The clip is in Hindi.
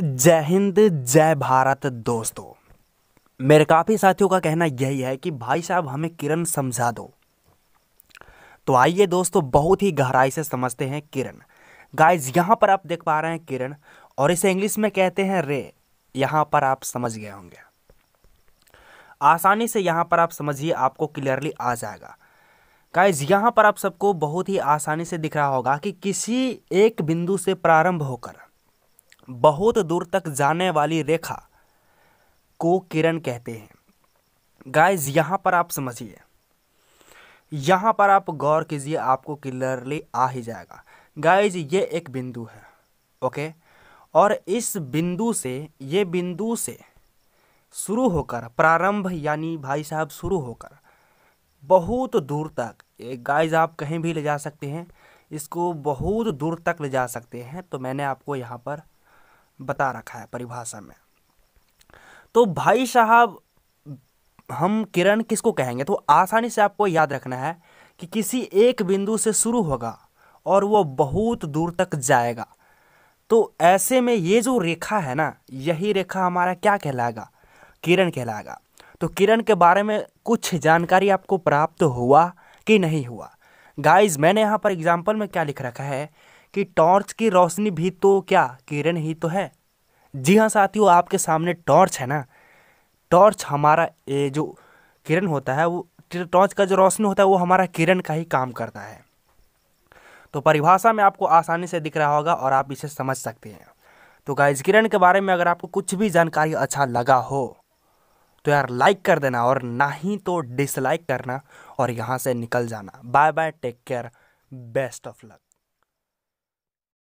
जय हिंद जय भारत दोस्तों मेरे काफ़ी साथियों का कहना यही है कि भाई साहब हमें किरण समझा दो तो आइए दोस्तों बहुत ही गहराई से समझते हैं किरण गाइस यहां पर आप देख पा रहे हैं किरण और इसे इंग्लिश में कहते हैं रे यहां पर आप समझ गए होंगे आसानी से यहां पर आप समझिए आपको क्लियरली आ जाएगा गाइज यहां पर आप सबको बहुत ही आसानी से दिख रहा होगा कि किसी एक बिंदु से प्रारंभ होकर बहुत दूर तक जाने वाली रेखा को किरण कहते हैं गाइस यहाँ पर आप समझिए यहाँ पर आप गौर कीजिए आपको क्लियरली आ ही जाएगा गाइज ये एक बिंदु है ओके और इस बिंदु से ये बिंदु से शुरू होकर प्रारंभ यानी भाई साहब शुरू होकर बहुत दूर तक गाइज आप कहीं भी ले जा सकते हैं इसको बहुत दूर तक ले जा सकते हैं तो मैंने आपको यहाँ पर बता रखा है परिभाषा में तो भाई साहब हम किरण किसको कहेंगे तो आसानी से आपको याद रखना है कि किसी एक बिंदु से शुरू होगा और वो बहुत दूर तक जाएगा तो ऐसे में ये जो रेखा है ना यही रेखा हमारा क्या कहलाएगा किरण कहलाएगा तो किरण के बारे में कुछ जानकारी आपको प्राप्त हुआ कि नहीं हुआ गाइज मैंने यहाँ पर एग्जाम्पल में क्या लिख रखा है कि टॉर्च की रोशनी भी तो क्या किरण ही तो है जी हाँ साथियों आपके सामने टॉर्च है ना टॉर्च हमारा ये जो किरण होता है वो टॉर्च का जो रोशनी होता है वो हमारा किरण का ही काम करता है तो परिभाषा में आपको आसानी से दिख रहा होगा और आप इसे समझ सकते हैं तो गाइज किरण के बारे में अगर आपको कुछ भी जानकारी अच्छा लगा हो तो यार लाइक कर देना और ना ही तो डिसलाइक करना और यहाँ से निकल जाना bye bye take care best of luck